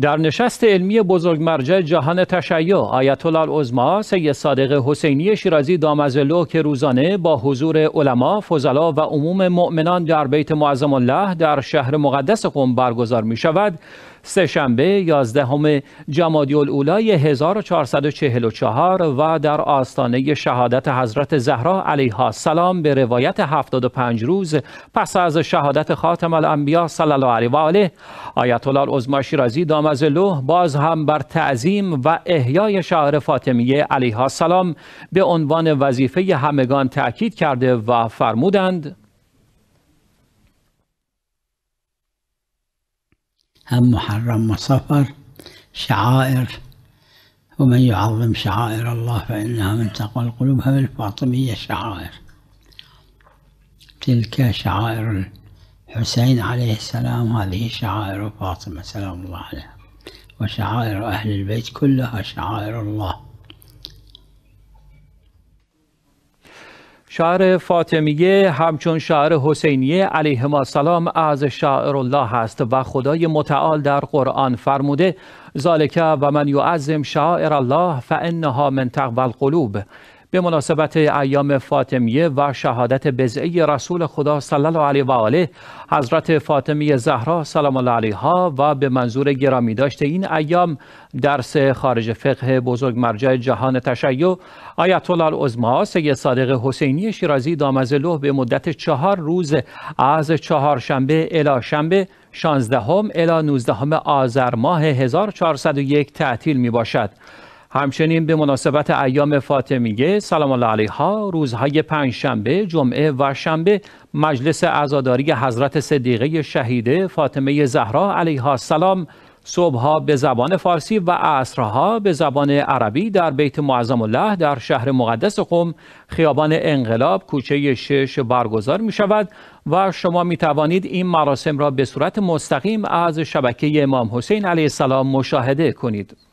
در نشست علمی بزرگ مرجع جهان تشیع آیت الله العظما سید صادق حسینی شیرازی دامزلو که روزانه با حضور علما، فضلا و عموم مؤمنان در بیت معظم الله در شهر مقدس قم برگزار می شود سه شنبه 11 جمادی الاولای 1444 و در آستانه شهادت حضرت زهرا علیها السلام به روایت 75 روز پس از شهادت خاتم الانبیا صلی الله علیه و آله آیت الله العظما شیرازی دام مازلوه باز هم بر تعظیم و احیای شهر فاطمیه علیها السلام به عنوان وظیفه همگان تأکید کرده و فرمودند هم محرم و صفر شعائر من يعظم شعائر الله فإنها من تقوى القلوب هم شعائر تلك شعائر حسین عليه السلام هذه شعائر فاطمة سلام الله وشعائر أهل البيت كلها شعائر الله شعر فاطمیه همچون شعر حسینیه ما سلام از شعر الله است و خدای متعال در قرآن فرموده ذالک و من یعظم شعائر الله فانها من تقوی القلوب به مناسبت ایام فاطمیه و شهادت بزعی رسول خدا صلی الله علیه و آله حضرت فاطمی زهرا سلام الله علیها و به منظور گرامی داشته این ایام درس خارج فقه بزرگ مرجع جهان تشیع آیت الله العظما سید صادق حسینی شیرازی دامزلو به مدت چهار روز از چهارشنبه الی شنبه 16 الی 19 آذر ماه 1401 تعطیل می باشد. همچنین به مناسبت ایام فاطمیه سلام الله علیها روزهای پنجشنبه، جمعه و شنبه مجلس عزاداری حضرت صدیقه شهیده فاطمه زهرا علیها السلام صبحها به زبان فارسی و عصرها به زبان عربی در بیت معظم الله در شهر مقدس قم خیابان انقلاب کوچه شش برگزار می شود و شما می توانید این مراسم را به صورت مستقیم از شبکه امام حسین علیه السلام مشاهده کنید.